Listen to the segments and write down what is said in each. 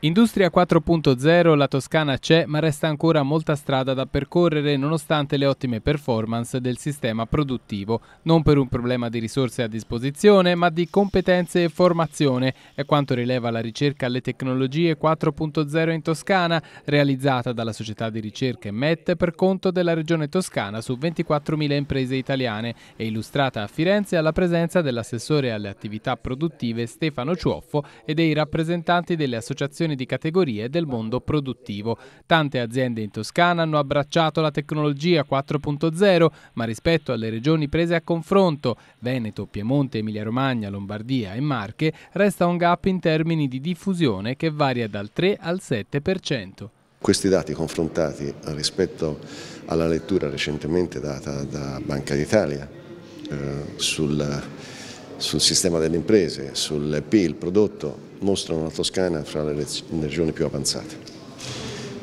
Industria 4.0 la Toscana c'è ma resta ancora molta strada da percorrere nonostante le ottime performance del sistema produttivo, non per un problema di risorse a disposizione ma di competenze e formazione, è quanto rileva la ricerca alle tecnologie 4.0 in Toscana realizzata dalla società di ricerca MET per conto della regione toscana su 24.000 imprese italiane e illustrata a Firenze alla presenza dell'assessore alle attività produttive Stefano Cioffo e dei rappresentanti delle associazioni associazioni di categorie del mondo produttivo. Tante aziende in Toscana hanno abbracciato la tecnologia 4.0, ma rispetto alle regioni prese a confronto, Veneto, Piemonte, Emilia-Romagna, Lombardia e Marche, resta un gap in termini di diffusione che varia dal 3 al 7%. Questi dati confrontati rispetto alla lettura recentemente data da Banca d'Italia eh, sul, sul, sistema delle imprese, sul PIL prodotto mostrano la Toscana fra le regioni più avanzate.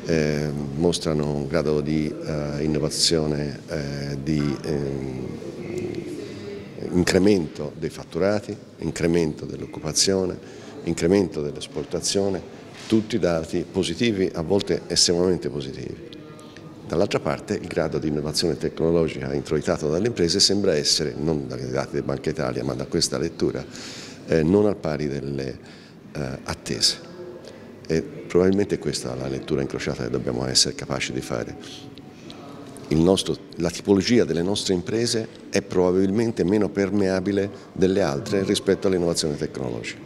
Eh, mostrano un grado di eh, innovazione, eh, di ehm, incremento dei fatturati, incremento dell'occupazione, incremento dell'esportazione, tutti dati positivi, a volte estremamente positivi. Dall'altra parte il grado di innovazione tecnologica introitato dalle imprese sembra essere, non dai dati di Banca Italia ma da questa lettura, eh, non al pari delle, eh, attese. E probabilmente questa è la lettura incrociata che dobbiamo essere capaci di fare. Nostro, la tipologia delle nostre imprese è probabilmente meno permeabile delle altre rispetto all'innovazione tecnologica.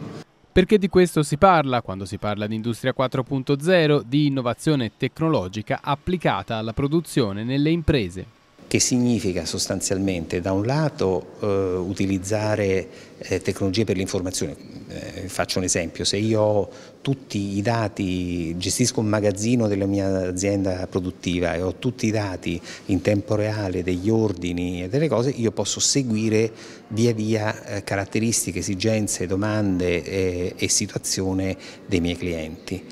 Perché di questo si parla quando si parla di Industria 4.0, di innovazione tecnologica applicata alla produzione nelle imprese che significa sostanzialmente da un lato eh, utilizzare eh, tecnologie per l'informazione, eh, faccio un esempio, se io ho tutti i dati, gestisco un magazzino della mia azienda produttiva e ho tutti i dati in tempo reale degli ordini e delle cose, io posso seguire via via eh, caratteristiche, esigenze, domande eh, e situazione dei miei clienti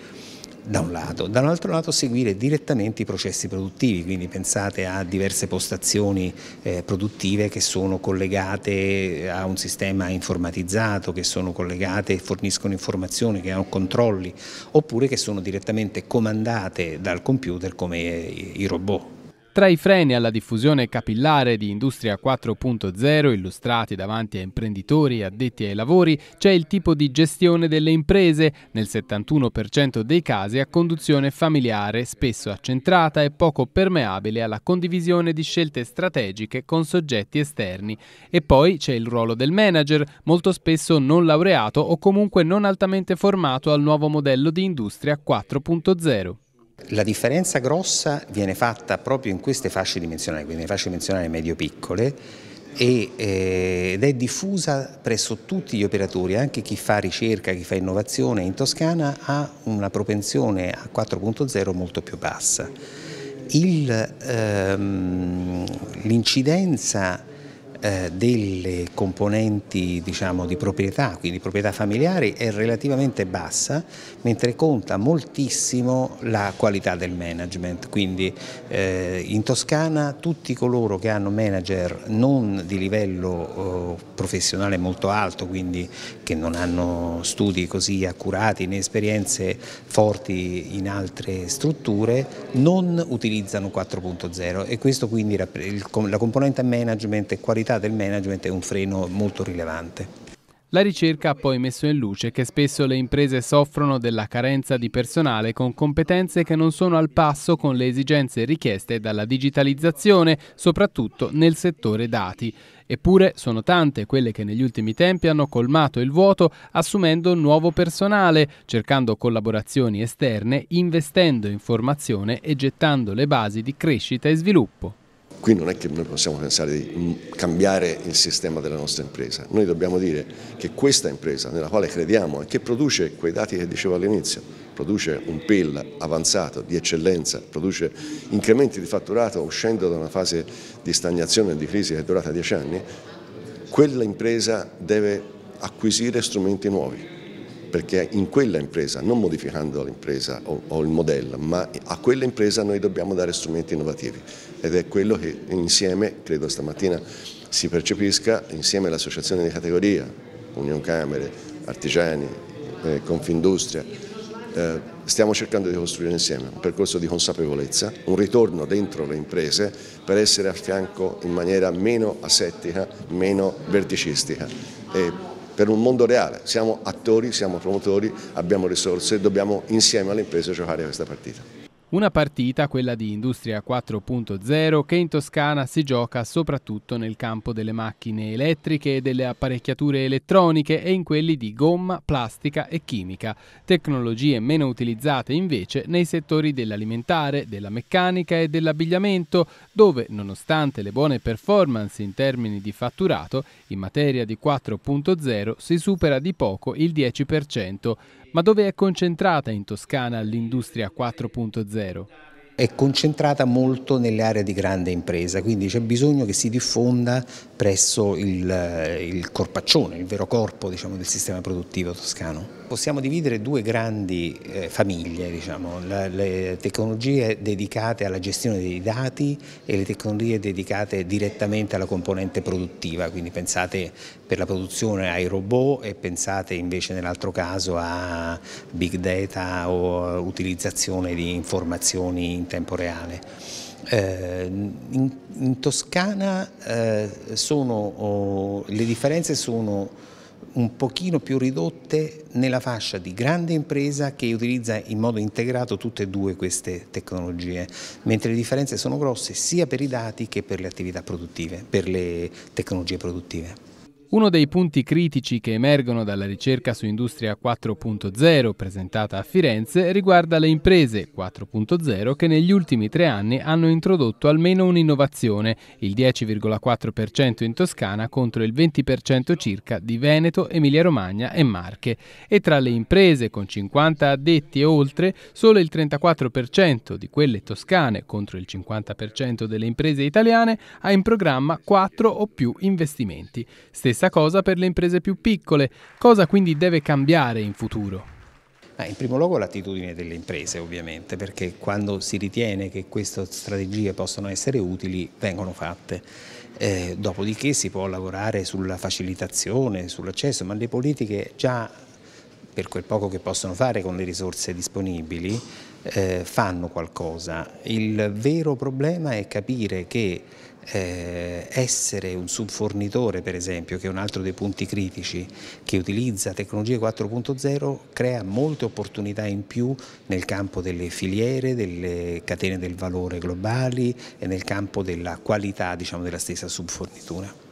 da un lato, dall'altro lato seguire direttamente i processi produttivi, quindi pensate a diverse postazioni eh, produttive che sono collegate eh, a un sistema informatizzato, che sono collegate e forniscono informazioni, che hanno controlli, oppure che sono direttamente comandate dal computer come i robot. Tra i freni alla diffusione capillare di Industria 4.0, illustrati davanti a imprenditori e addetti ai lavori, c'è il tipo di gestione delle imprese, nel 71% dei casi a conduzione familiare, spesso accentrata e poco permeabile alla condivisione di scelte strategiche con soggetti esterni. E poi c'è il ruolo del manager, molto spesso non laureato o comunque non altamente formato al nuovo modello di Industria 4.0. La differenza grossa viene fatta proprio in queste fasce dimensionali, quindi le fasce dimensionali medio-piccole, eh, ed è diffusa presso tutti gli operatori, anche chi fa ricerca, chi fa innovazione in Toscana ha una propensione a 4.0 molto più bassa. Ehm, l'incidenza eh, delle componenti diciamo, di proprietà, quindi proprietà familiari, è relativamente bassa, mentre conta moltissimo la qualità del management. Quindi eh, in Toscana tutti coloro che hanno manager non di livello eh, professionale molto alto, quindi che non hanno studi così accurati né esperienze forti in altre strutture, non utilizzano 4.0 e questo quindi la componente management e qualità del management è un freno molto rilevante. La ricerca ha poi messo in luce che spesso le imprese soffrono della carenza di personale con competenze che non sono al passo con le esigenze richieste dalla digitalizzazione, soprattutto nel settore dati. Eppure sono tante quelle che negli ultimi tempi hanno colmato il vuoto assumendo nuovo personale, cercando collaborazioni esterne, investendo in formazione e gettando le basi di crescita e sviluppo. Qui non è che noi possiamo pensare di cambiare il sistema della nostra impresa, noi dobbiamo dire che questa impresa nella quale crediamo e che produce quei dati che dicevo all'inizio, produce un PIL avanzato, di eccellenza, produce incrementi di fatturato uscendo da una fase di stagnazione e di crisi che è durata dieci anni, quella impresa deve acquisire strumenti nuovi perché in quella impresa, non modificando l'impresa o, o, il modello, ma a quella impresa noi dobbiamo dare strumenti innovativi ed è quello che insieme, credo stamattina si percepisca, insieme all'associazione di categoria, Union Camere, Artigiani, eh, Confindustria, eh, stiamo cercando di costruire insieme un percorso di consapevolezza, un ritorno dentro le imprese per essere a fianco in maniera meno asettica, meno verticistica. E per un mondo reale. Siamo attori, siamo promotori, abbiamo risorse e dobbiamo insieme alle imprese giocare questa partita. Una partita, quella di Industria 4.0, che in Toscana si gioca soprattutto nel campo delle macchine elettriche e delle apparecchiature elettroniche e in quelli di gomma, plastica e chimica, tecnologie meno utilizzate invece nei settori dell'alimentare, della meccanica e dell'abbigliamento, dove nonostante le buone performance in termini di fatturato, in materia di 4.0 si supera di poco il 10%, ma dove è concentrata in Toscana l'industria 4.0? è concentrata molto nelle aree di grande impresa, quindi c'è bisogno che si diffonda presso il, eh, il corpaccione, il vero corpo diciamo, del sistema produttivo toscano possiamo dividere due grandi eh, famiglie, diciamo, la, le tecnologie dedicate alla gestione dei dati e le tecnologie dedicate direttamente alla componente produttiva, quindi pensate per la produzione ai robot e pensate invece nell'altro caso a big data o utilizzazione di informazioni in tempo reale. Eh, in, in, Toscana eh, sono, oh, le differenze sono un pochino più ridotte nella fascia di grande impresa che utilizza in modo integrato tutte e due queste tecnologie, mentre le differenze sono grosse sia per i dati che per le attività produttive, per le tecnologie produttive. Uno dei punti critici che emergono dalla ricerca su Industria 4.0 presentata a Firenze riguarda le imprese 4.0 che negli ultimi tre anni hanno introdotto almeno un'innovazione, il 10,4% in Toscana contro il 20% circa di Veneto, Emilia-Romagna e Marche. E tra le imprese con 50 addetti e oltre, solo il 34% di quelle toscane contro il 50% delle imprese italiane ha in programma 4 o più investimenti. Stessa Stessa cosa per le imprese più piccole. Cosa quindi deve cambiare in futuro? in primo luogo l'attitudine delle imprese ovviamente, perché quando si ritiene che queste strategie possano essere utili vengono fatte. Eh, dopodiché si può lavorare sulla facilitazione, sull'accesso, ma le politiche già per quel poco che possono fare con le risorse disponibili eh, fanno qualcosa. Il vero problema è capire che eh, essere un subfornitore per esempio, che è un altro dei punti critici, che utilizza tecnologie 4.0 crea molte opportunità in più nel campo delle filiere, delle catene del valore globali e nel campo della qualità diciamo, della stessa subfornitura.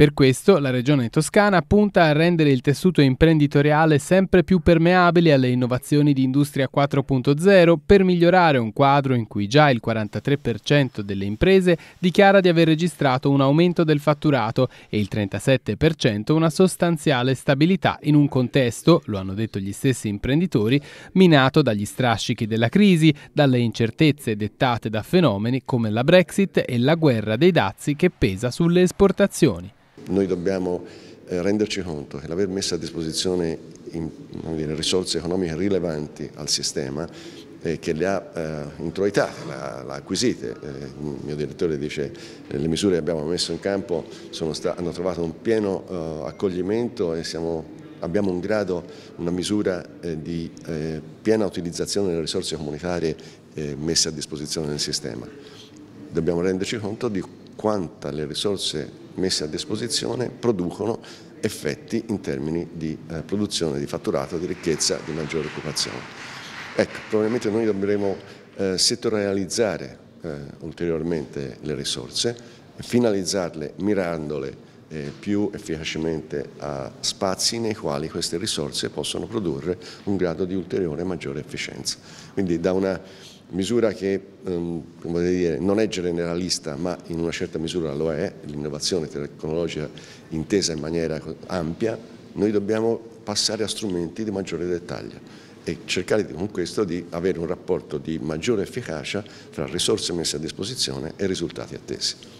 Per questo la Regione Toscana punta a rendere il tessuto imprenditoriale sempre più permeabile alle innovazioni di Industria 4.0 per migliorare un quadro in cui già il 43% delle imprese dichiara di aver registrato un aumento del fatturato e il 37% una sostanziale stabilità in un contesto, lo hanno detto gli stessi imprenditori, minato dagli strascichi della crisi, dalle incertezze dettate da fenomeni come la Brexit e la guerra dei dazi che pesa sulle esportazioni. Noi dobbiamo eh, renderci conto che l'aver messo a disposizione dire, risorse economiche rilevanti al sistema eh, che le ha eh, introitate, le ha acquisite. Eh, il mio direttore dice che eh, le misure che abbiamo messo in campo hanno trovato un pieno eh, accoglimento e siamo, abbiamo un grado, una misura di piena utilizzazione delle risorse comunitarie messe a disposizione nel sistema. Dobbiamo renderci conto di quanta le risorse messe a disposizione producono effetti in termini di eh, produzione, di fatturato, di ricchezza, di maggiore occupazione. Ecco, probabilmente noi dovremo eh, settorializzare eh, ulteriormente le risorse, finalizzarle mirandole eh, più efficacemente a spazi nei quali queste risorse possono produrre un grado di ulteriore maggiore efficienza. Quindi da una misura che ehm, dire, non è generalista ma in una certa misura lo è, l'innovazione tecnologica intesa in maniera ampia, noi dobbiamo passare a strumenti di maggiore dettaglio e cercare con questo di avere un rapporto di maggiore efficacia tra risorse messe a disposizione e risultati attesi.